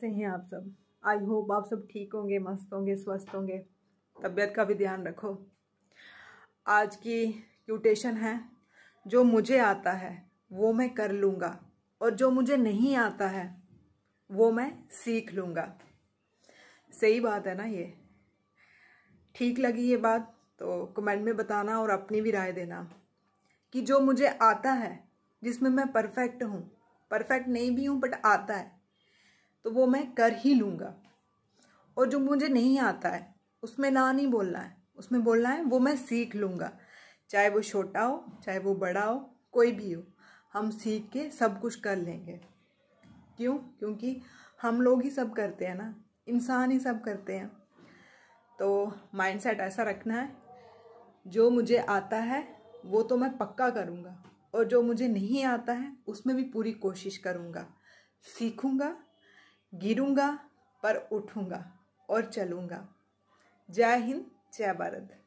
कैसे हैं आप सब आई होप आप सब ठीक होंगे मस्त होंगे स्वस्थ होंगे तबीयत का भी ध्यान रखो आज की क्यूटेशन है जो मुझे आता है वो मैं कर लूँगा और जो मुझे नहीं आता है वो मैं सीख लूँगा सही बात है ना ये ठीक लगी ये बात तो कमेंट में बताना और अपनी भी राय देना कि जो मुझे आता है जिसमें मैं परफेक्ट हूँ परफेक्ट नहीं भी हूँ बट आता है तो वो मैं कर ही लूँगा और जो मुझे नहीं आता है उसमें ना नहीं बोलना है उसमें बोलना है वो मैं सीख लूँगा चाहे वो छोटा हो चाहे वो बड़ा हो कोई भी हो हम सीख के सब कुछ कर लेंगे क्यों क्योंकि हम लोग ही सब करते हैं ना इंसान ही सब करते हैं तो माइंडसेट ऐसा रखना है जो मुझे आता है वो तो मैं पक्का करूँगा और जो मुझे नहीं आता है उसमें भी पूरी कोशिश करूँगा सीखूँगा गिरूंगा पर उठूंगा और चलूंगा जय हिंद जय भारत